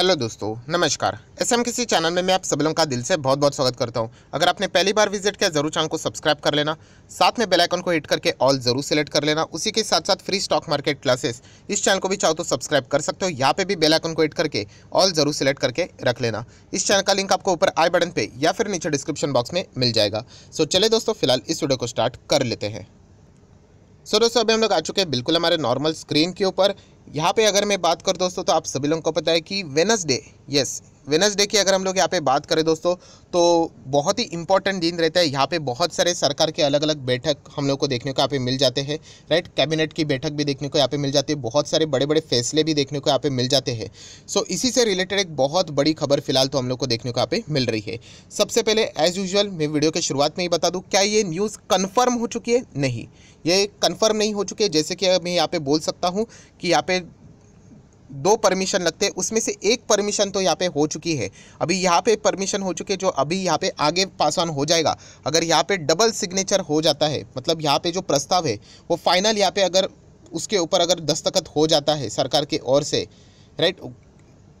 hello दोस्तों नमस्कार S M किसी चैनल में मैं आप सब लोगों का दिल से बहुत बहुत स्वागत करता हूं अगर आपने पहली बार विजिट किया जरूर चैनल को सब्सक्राइब कर लेना साथ में बेल आइकन को हिट करके ऑल जरूर सेलेक्ट कर लेना उसी के साथ साथ फ्री स्टॉक मार्केट क्लासेस इस चैनल को भी चाहो तो सब्सक्राइब कर सकते हो यहाँ पे भी बेलाइकन को हिट करके ऑल जरूर सेलेक्ट करके रख लेना इस चैनल का लिंक आपको ऊपर आई बटन पर या फिर नीचे डिस्क्रिप्शन बॉक्स में मिल जाएगा सो चले दोस्तों फिलहाल इस वीडियो को स्टार्ट कर लेते हैं सो दोस्तों अभी हम लोग आ चुके हैं बिल्कुल हमारे नॉर्मल स्क्रीन के ऊपर यहाँ पे अगर मैं बात करूँ दोस्तों तो आप सभी लोगों को पता है कि वेनसडे यस वेनसडे की अगर हम लोग यहाँ पे बात करें दोस्तों तो बहुत ही इंपॉर्टेंट दिन रहता है यहाँ पे बहुत सारे सरकार के अलग अलग बैठक हम लोग को देखने को यहाँ पे मिल जाते हैं राइट कैबिनेट की बैठक भी देखने को यहाँ पे मिल जाती है बहुत सारे बड़े बड़े फैसले भी देखने को यहाँ पे मिल जाते हैं सो इसी से रिलेटेड एक बहुत बड़ी खबर फिलहाल तो हम लोग को देखने को यहाँ पे मिल रही है सबसे पहले एज यूजल मैं वीडियो के शुरुआत में ही बता दूँ क्या ये न्यूज़ कन्फर्म हो चुकी है नहीं ये कन्फर्म नहीं हो चुकी है जैसे कि मैं यहाँ पे बोल सकता हूँ कि यहाँ पे दो परमिशन लगते हैं उसमें से एक परमिशन तो यहाँ पे हो चुकी है अभी यहाँ पे परमिशन हो चुकी है जो अभी यहाँ पे आगे पास ऑन हो जाएगा अगर यहाँ पे डबल सिग्नेचर हो जाता है मतलब यहाँ पे जो प्रस्ताव है वो फाइनल यहाँ पे अगर उसके ऊपर अगर दस्तखत हो जाता है सरकार की ओर से राइट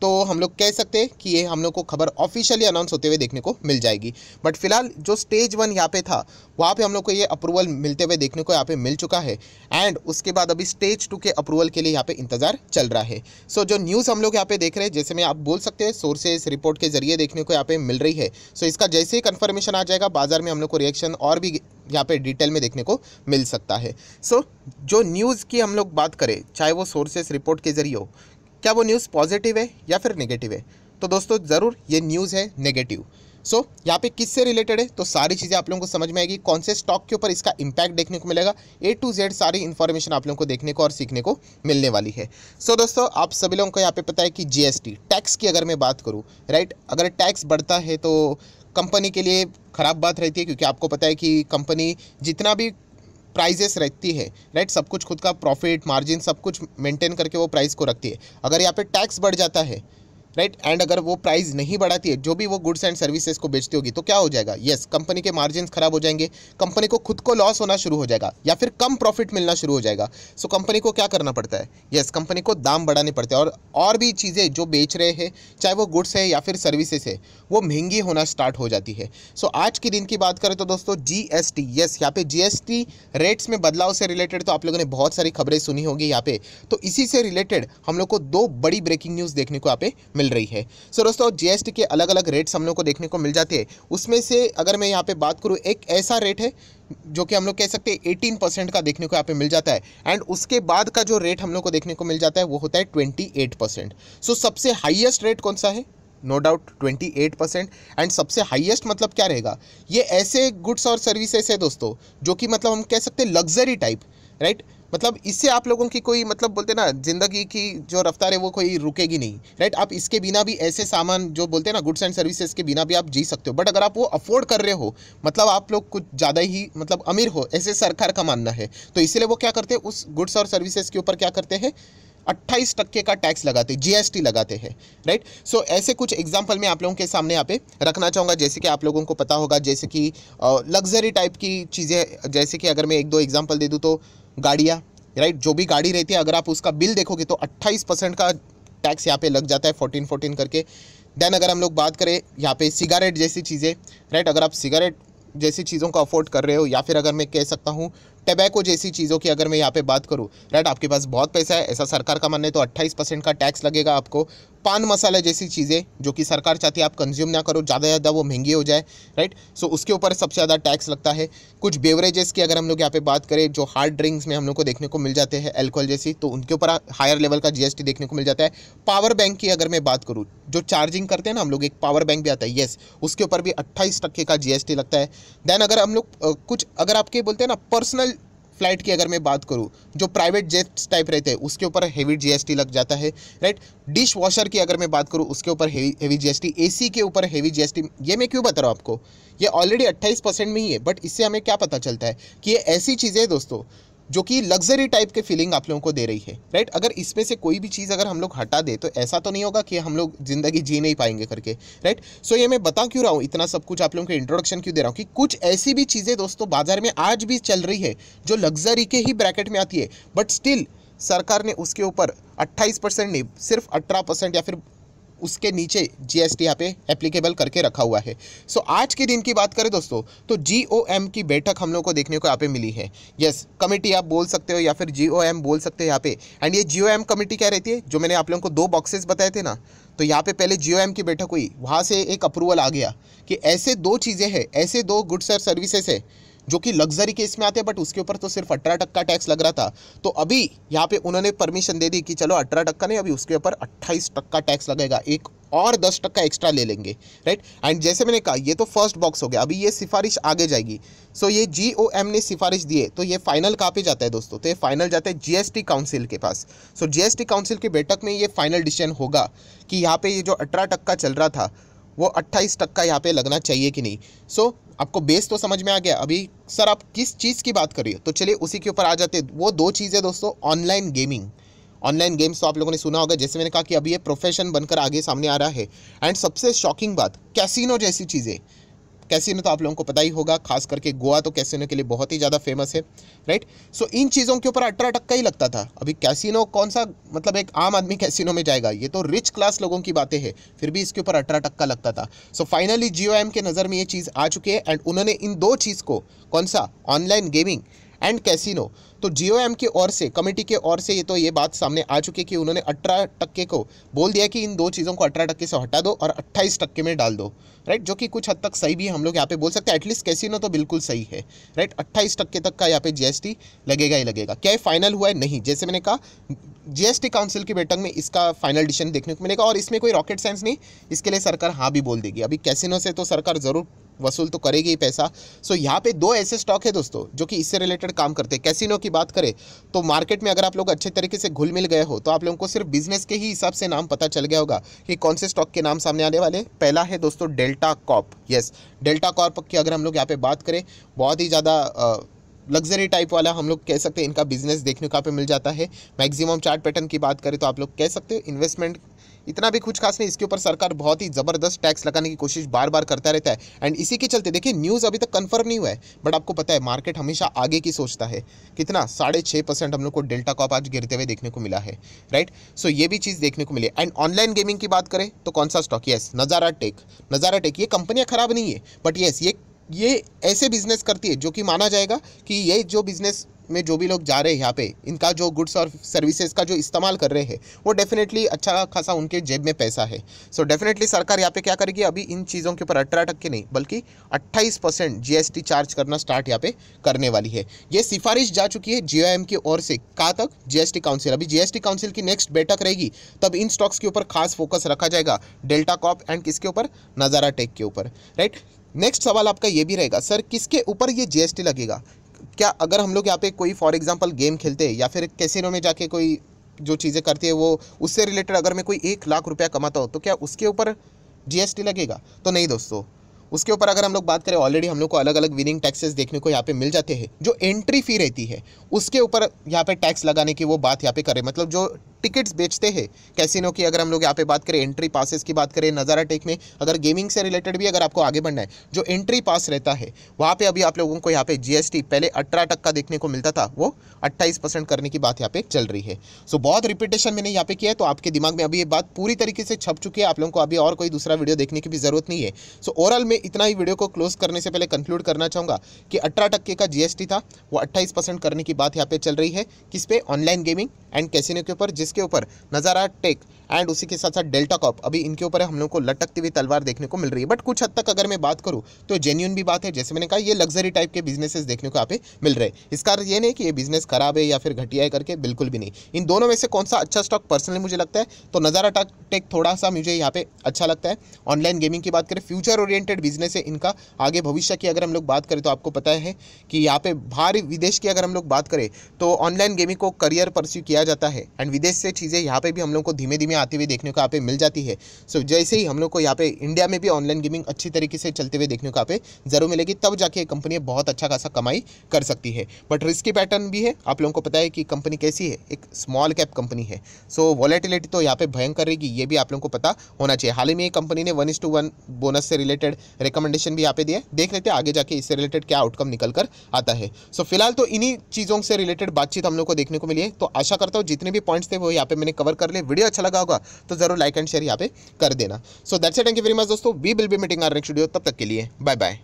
तो हम लोग कह सकते हैं कि ये हम लोग को खबर ऑफिशियली अनाउंस होते हुए देखने को मिल जाएगी बट फिलहाल जो स्टेज वन यहाँ पे था वहाँ पे हम लोग को ये अप्रूवल मिलते हुए देखने को यहाँ पे मिल चुका है एंड उसके बाद अभी स्टेज टू के अप्रूवल के लिए यहाँ पे इंतजार चल रहा है सो so, जो न्यूज़ हम लोग यहाँ पे देख रहे हैं जैसे में आप बोल सकते हैं सोर्सेज रिपोर्ट के जरिए देखने को यहाँ पे मिल रही है सो so, इसका जैसे ही कन्फर्मेशन आ जाएगा बाजार में हम लोग को रिएक्शन और भी यहाँ पे डिटेल में देखने को मिल सकता है सो so, जो न्यूज़ की हम लोग बात करें चाहे वो सोर्सेस रिपोर्ट के जरिए हो क्या वो न्यूज़ पॉजिटिव है या फिर नेगेटिव है तो दोस्तों ज़रूर ये न्यूज़ है नेगेटिव सो so, यहाँ पे किससे रिलेटेड है तो सारी चीज़ें आप लोगों को समझ में आएगी कौन से स्टॉक के ऊपर इसका इम्पैक्ट देखने को मिलेगा ए टू जेड सारी इन्फॉर्मेशन आप लोगों को देखने को और सीखने को मिलने वाली है सो so, दोस्तों आप सभी लोगों को यहाँ पे पता है कि जीएसटी टैक्स की अगर मैं बात करूँ राइट अगर टैक्स बढ़ता है तो कंपनी के लिए ख़राब बात रहती है क्योंकि आपको पता है कि कंपनी जितना भी प्राइजेस रखती है राइट सब कुछ खुद का प्रॉफिट मार्जिन सब कुछ मेंटेन करके वो प्राइस को रखती है अगर यहाँ पे टैक्स बढ़ जाता है राइट एंड अगर वो प्राइस नहीं बढ़ाती है जो भी वो गुड्स एंड सर्विसेज को बेचती होगी तो क्या हो जाएगा यस yes, कंपनी के मार्जिन खराब हो जाएंगे कंपनी को खुद को लॉस होना शुरू हो जाएगा या फिर कम प्रॉफिट मिलना शुरू हो जाएगा सो so, कंपनी को क्या करना पड़ता है यस yes, कंपनी को दाम बढ़ाने पड़ते हैं और और भी चीज़ें जो बेच रहे हैं चाहे वो गुड्स है या फिर सर्विसेज है वो महंगी होना स्टार्ट हो जाती है सो so, आज के दिन की बात करें तो दोस्तों जी एस टी यस यहाँ पे जी एस टी रेट्स में बदलाव से रिलेटेड तो आप लोगों ने बहुत सारी खबरें सुनी होगी यहाँ पे तो इसी से रिलेटेड हम लोग को दो बड़ी ब्रेकिंग न्यूज़ देखने को यहाँ पे मिल रही है सो दोस्तों जीएसटी के अलग अलग रेट्स हम लोग को देखने को मिल जाते हैं उसमें से अगर मैं यहाँ पे बात करूँ एक ऐसा रेट है जो कि हम लोग कह सकते हैं एटीन परसेंट का देखने को यहाँ पे मिल जाता है एंड उसके बाद का जो रेट हम लोग को देखने को मिल जाता है वो होता है ट्वेंटी एट परसेंट सो सबसे हाइएस्ट रेट कौन सा है no doubt twenty eight percent and सबसे हाइएस्ट मतलब क्या रहेगा ये ऐसे गुड्स और सर्विसेस है दोस्तों जो कि मतलब हम कह सकते हैं लग्जरी टाइप राइट मतलब इससे आप लोगों की कोई मतलब बोलते ना ज़िंदगी की जो रफ्तार है वो कोई रुकेगी नहीं राइट आप इसके बिना भी ऐसे सामान जो बोलते हैं ना गुड्स एंड सर्विसेज के बिना भी आप जी सकते हो बट अगर आप वो अफोर्ड कर रहे हो मतलब आप लोग कुछ ज़्यादा ही मतलब अमीर हो ऐसे सरकार का मानना है तो इसलिए वो क्या करते हैं उस गुड्स और सर्विसेज के ऊपर क्या करते हैं अट्ठाईस टक्के का टैक्स लगाते हैं जीएसटी लगाते हैं राइट सो ऐसे कुछ एग्जाम्पल मैं आप लोगों के सामने यहाँ पे रखना चाहूँगा जैसे कि आप लोगों को पता होगा जैसे कि लग्जरी टाइप की चीज़ें जैसे कि अगर मैं एक दो एग्जाम्पल दे दूँ तो गाड़ियाँ राइट जो भी गाड़ी रहती है अगर आप उसका बिल देखोगे तो 28 परसेंट का टैक्स यहाँ पे लग जाता है 14 14 करके देन अगर हम लोग बात करें यहाँ पे सिगारेट जैसी चीज़ें राइट अगर आप सिगारेट जैसी चीज़ों को अफोर्ड कर रहे हो या फिर अगर मैं कह सकता हूँ टबैको जैसी चीज़ों की अगर मैं यहाँ पे बात करूँ राइट आपके पास बहुत पैसा है ऐसा सरकार का मानना है तो 28 परसेंट का टैक्स लगेगा आपको पान मसाला जैसी चीज़ें जो कि सरकार चाहती है आप कंज्यूम ना करो ज़्यादा ज़्यादा वो महंगी हो जाए राइट सो उसके ऊपर सबसे ज़्यादा टैक्स लगता है कुछ बेवरेजेस की अगर हम लोग यहाँ पे बात करें जो हार्ड ड्रिंक्स में हम लोग को देखने को मिल जाते हैं एल्कोहल जैसी तो उनके ऊपर हायर लेवल का जीएसटी देखने को मिल जाता है पावर बैंक की अगर मैं बात करूँ जो चार्जिंग करते हैं ना हम लोग एक पावर बैंक भी आता है येस उसके ऊपर भी अट्ठाईस का जी लगता है देन अगर हम लोग कुछ अगर आपके बोलते हैं ना पर्सनल फ्लाइट की अगर मैं बात करूँ जो प्राइवेट जेट्स टाइप रहते हैं उसके ऊपर हैवी जीएसटी लग जाता है राइट डिश वॉशर की अगर मैं बात करूँ उसके ऊपर हैवी जीएसटी एसी के ऊपर हैवी जीएसटी ये मैं क्यों बता रहा हूँ आपको ये ऑलरेडी अट्ठाईस परसेंट में ही है बट इससे हमें क्या पता चलता है कि ये ऐसी चीज़ें दोस्तों जो कि लग्जरी टाइप के फीलिंग आप लोगों को दे रही है राइट अगर इसमें से कोई भी चीज़ अगर हम लोग हटा दे तो ऐसा तो नहीं होगा कि हम लोग ज़िंदगी जी नहीं पाएंगे करके राइट सो ये मैं बता क्यों रहा हूँ इतना सब कुछ आप लोगों को इंट्रोडक्शन क्यों दे रहा हूँ कि कुछ ऐसी भी चीज़ें दोस्तों बाजार में आज भी चल रही है जो लग्जरी के ही ब्रैकेट में आती है बट स्टिल सरकार ने उसके ऊपर 28 परसेंट नहीं सिर्फ 18 परसेंट या फिर उसके नीचे जीएसटी यहाँ पे एप्लीकेबल करके रखा हुआ है सो so, आज के दिन की बात करें दोस्तों तो जीओएम की बैठक हम लोग को देखने को यहाँ पे मिली है यस yes, कमेटी आप बोल सकते हो या फिर जीओएम बोल सकते हो यहाँ पे एंड ये जीओएम कमेटी क्या रहती है जो मैंने आप लोगों को दो बॉक्सेस बताए थे ना तो यहाँ पे पहले जीओएम की बैठक हुई वहाँ से एक अप्रूवल आ गया कि ऐसे दो चीज़ें हैं ऐसे दो गुड्स और सर्विसेस है जो कि लग्जरी केस में आते हैं बट उसके ऊपर तो सिर्फ अठारह टक्का टैक्स लग रहा था तो अभी यहाँ पे उन्होंने परमिशन दे दी कि चलो अठारह टक्का नहीं अभी उसके ऊपर अट्ठाईस टक्का टैक्स लगेगा एक और दस टक्का एक्स्ट्रा ले लेंगे राइट एंड जैसे मैंने कहा ये तो फर्स्ट बॉक्स हो गया अभी ये सिफारिश आगे जाएगी सो ये जी ओ एम ने सिफारिश दिए तो ये फाइनल कहाँ पे जाता है दोस्तों तो ये फाइनल जाता है जीएसटी काउंसिल के पास सो so, जीएसटी काउंसिल की बैठक में ये फाइनल डिसीजन होगा कि यहाँ पे ये जो अठारह टक्का चल रहा था वो अट्ठाईस टक्का यहाँ पे लगना चाहिए कि नहीं सो so, आपको बेस तो समझ में आ गया अभी सर आप किस चीज़ की बात करिए तो चलिए उसी के ऊपर आ जाते वो दो चीज़ें दोस्तों ऑनलाइन गेमिंग ऑनलाइन गेम्स तो आप लोगों ने सुना होगा जैसे मैंने कहा कि अभी ये प्रोफेशन बनकर आगे सामने आ रहा है एंड सबसे शॉकिंग बात कैसीनो जैसी चीज़ें कैसीनो तो आप लोगों को पता ही होगा खास करके गोवा तो कैसीनो के लिए बहुत ही ज़्यादा फेमस है राइट सो इन चीज़ों के ऊपर अट्रा टक्का ही लगता था अभी कैसीनो कौन सा मतलब एक आम आदमी कैसीनो में जाएगा ये तो रिच क्लास लोगों की बातें हैं फिर भी इसके ऊपर अट्रा टक्का लगता था सो फाइनली जियो के नज़र में ये चीज़ आ चुकी है एंड उन्होंने इन दो चीज़ को कौन सा ऑनलाइन गेमिंग एंड कैसीनो तो जीओ एम की ओर से कमेटी की ओर से ये तो ये बात सामने आ चुकी है कि उन्होंने अठारह टक्के को बोल दिया कि इन दो चीज़ों को अठारह टक्के से हटा दो और अट्ठाईस टक्के में डाल दो राइट जो कि कुछ हद तक सही भी हम लोग यहाँ पे बोल सकते हैं एटलीस्ट कैसीनो तो बिल्कुल सही है राइट अट्ठाईस टक्के तक का यहाँ पे जीएसटी लगेगा ही लगेगा क्या फाइनल हुआ है नहीं जैसे मैंने कहा जीएसटी काउंसिल की बैठक में इसका फाइनल डिसीजन देखने को मिलेगा और इसमें कोई रॉकेट साइंस नहीं इसके लिए सरकार हाँ भी बोल देगी अभी कैसीनो से तो सरकार ज़रूर वसूल तो करेगी ही पैसा सो यहाँ पे दो ऐसे स्टॉक है दोस्तों जो कि इससे रिलेटेड काम करते हैं कैसीनो की बात करें तो मार्केट में अगर आप लोग अच्छे तरीके से घुल मिल गए हो तो आप लोगों को सिर्फ बिजनेस के ही हिसाब से नाम पता चल गया होगा कि कौन से स्टॉक के नाम सामने आने वाले पहला है दोस्तों Delta Corp yes Delta Corp की अगर हम लोग यहाँ पर बात करें बहुत ही ज़्यादा लग्जरी टाइप वाला हम लोग कह सकते हैं इनका बिजनेस देखने का पे मिल जाता है मैक्सिमम चार्ट पैटर्न की बात करें तो आप लोग कह सकते हो इन्वेस्टमेंट इतना भी कुछ खास नहीं इसके ऊपर सरकार बहुत ही ज़बरदस्त टैक्स लगाने की कोशिश बार बार करता रहता है एंड इसी के चलते देखिए न्यूज़ अभी तक कन्फर्म नहीं हुआ है बट आपको पता है मार्केट हमेशा आगे की सोचता है कितना साढ़े छः परसेंट हम लोग को डेल्टा कॉप आज गिरते हुए देखने को मिला है राइट सो ये भी चीज़ देखने को मिली एंड ऑनलाइन गेमिंग की बात करें तो कौन सा stock yes Nazara Tech Nazara Tech ये कंपनियाँ ख़राब नहीं है बट येस ये ये ऐसे बिजनेस करती है जो कि माना जाएगा कि ये जो बिजनेस में जो भी लोग जा रहे हैं यहाँ पे इनका जो गुड्स और सर्विसेज का जो इस्तेमाल कर रहे हैं वो डेफिनेटली अच्छा खासा उनके जेब में पैसा है सो so, डेफिनेटली सरकार यहाँ पे क्या करेगी अभी इन चीज़ों के ऊपर अठारह टक्के नहीं बल्कि अट्ठाईस परसेंट जी चार्ज करना स्टार्ट यहाँ पे करने वाली है ये सिफारिश जा चुकी है जी की ओर से कहाँ तक जी काउंसिल अभी जी काउंसिल की नेक्स्ट बैठक रहेगी तब इन स्टॉक्स के ऊपर खास फोकस रखा जाएगा डेल्टा कॉप एंड किसके ऊपर नज़ारा टेक के ऊपर राइट नेक्स्ट सवाल आपका ये भी रहेगा सर किसके ऊपर ये जीएसटी लगेगा क्या अगर हम लोग यहाँ पे कोई फॉर एग्जांपल गेम खेलते हैं या फिर कैसीनो में जाके कोई जो चीज़ें करती है वो उससे रिलेटेड अगर मैं कोई एक लाख रुपया कमाता हूँ तो क्या उसके ऊपर जी लगेगा तो नहीं दोस्तों उसके ऊपर अगर हम लोग बात करें ऑलरेडी हम लोग को अलग अलग विनिंग टैक्सेस देखने को यहाँ पे मिल जाते हैं जो एंट्री फ़ी रहती है उसके ऊपर यहाँ पे टैक्स लगाने की वो बात यहाँ पे करें मतलब जो टिकट्स बेचते हैं कैसीनो की अगर हम लोग यहाँ पे बात करें एंट्री पासेस की बात करें नज़ारा टेक में अगर गेमिंग से रिलेटेड भी अगर आपको आगे बढ़ना है जो एंट्री पास रहता है वहाँ पे अभी आप लोगों को यहाँ पे जीएसटी पहले अठारह टक्का देखने को मिलता था वो अट्ठाईस परसेंट करने की बात यहाँ पे चल रही है सो बहुत रिपीटेशन मैंने यहाँ पे किया है तो आपके दिमाग में अभी ये बात पूरी तरीके से छप चुकी है आप लोगों को अभी और कोई दूसरा वीडियो देखने की भी जरूरत नहीं है सो ओवरऑल मैं इतना ही वीडियो को क्लोज करने से पहले कंक्लूड करना चाहूँगा कि अठारह टक्के का जीएसटी था वो अट्ठाईस करने की बात यहाँ पे चल रही है किस पे ऑनलाइन गेमिंग एंड कैसीनो के ऊपर जिस इसके ऊपर नज़ारा टेक एंड उसी के साथ साथ डेल्टा कॉप अभी इनके ऊपर हम लोग को लटकती हुई तलवार देखने को मिल रही है बट कुछ हद तक अगर मैं बात करूँ तो जेन्यून भी बात है जैसे मैंने कहा ये लग्जरी टाइप के बिजनेसेस देखने को यहाँ पे मिल रहे हैं इसका ये नहीं कि ये बिजनेस खराब है या फिर घटिया है करके बिल्कुल भी नहीं इन दोनों में से कौन सा अच्छा स्टॉक पर्सनली मुझे लगता है तो नज़ारा टेक थोड़ा सा मुझे यहाँ पे अच्छा लगता है ऑनलाइन गेमिंग की बात करें फ्यूचर ओरिएंटेड बिजनेस है इनका आगे भविष्य की अगर हम लोग बात करें तो आपको पता है कि यहाँ पे बाहर विदेश की अगर हम लोग बात करें तो ऑनलाइन गेमिंग को करियर परस्यू किया जाता है एंड विदेश से चीज़ें यहाँ पे भी हम लोग को धीमे धीमे आती हुए देखने को यहाँ पे मिल जाती है सो so, जैसे ही हम लोग को यहाँ पे इंडिया में भी ऑनलाइन गेमिंग अच्छी तरीके से चलते हुए देखने को यहाँ पे ज़रूर मिलेगी तब जाके कंपनी बहुत अच्छा खासा कमाई कर सकती है बट रिस्की पैटर्न भी है आप लोगों को पता है कि कंपनी कैसी है एक स्मॉल कैप कंपनी है सो so, वॉलेटिलिटी तो यहाँ पर भयंकर रहेगी ये भी आप लोगों को पता होना चाहिए हाल ही में कंपनी ने वन टू वन बोनस से रिलेटेड रिकमेंडेशन भी यहाँ पे दिया देख लेते हैं आगे जाके इससे रिलेटेड क्या आउटकम निकल कर आता है सो फिलहाल तो इन्हीं चीज़ों से रिलेटेड बातचीत हम लोग को देखने को मिली है तो आशा करता हूँ जितने भी पॉइंट्स थे वो को तो यहाँ पे मैंने कवर कर लिया वीडियो अच्छा लगा होगा तो जरूर लाइक एंड शेयर यहाँ पे कर देना so that's thank you very much दोस्तों we will be meeting our next video तब तक के लिए बाय बाय